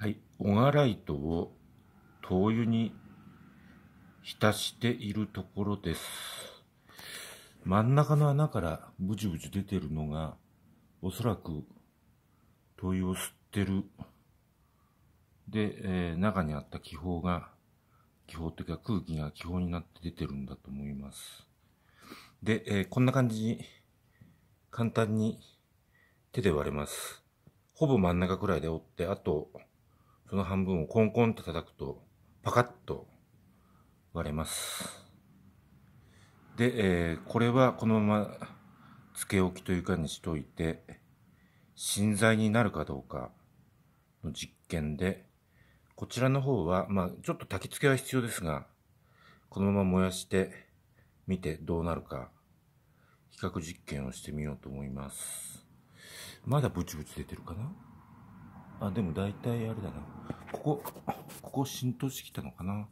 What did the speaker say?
はい、オガライトを灯油に浸しているところです。真ん中の穴からブジブジ出てるのが、おそらく灯油を吸ってる。で、えー、中にあった気泡が、気泡というか空気が気泡になって出てるんだと思います。で、えー、こんな感じに、簡単に手で割れます。ほぼ真ん中くらいで折って、あと、その半分をコンコンと叩くと、パカッと割れます。で、えー、これはこのままつけ置きというかにしといて、芯材になるかどうかの実験で、こちらの方は、まあ、ちょっと焚き付けは必要ですが、このまま燃やしてみてどうなるか、比較実験をしてみようと思います。まだブチブチ出てるかなあ、でも大体あれだな。ここ、ここ浸透してきたのかな。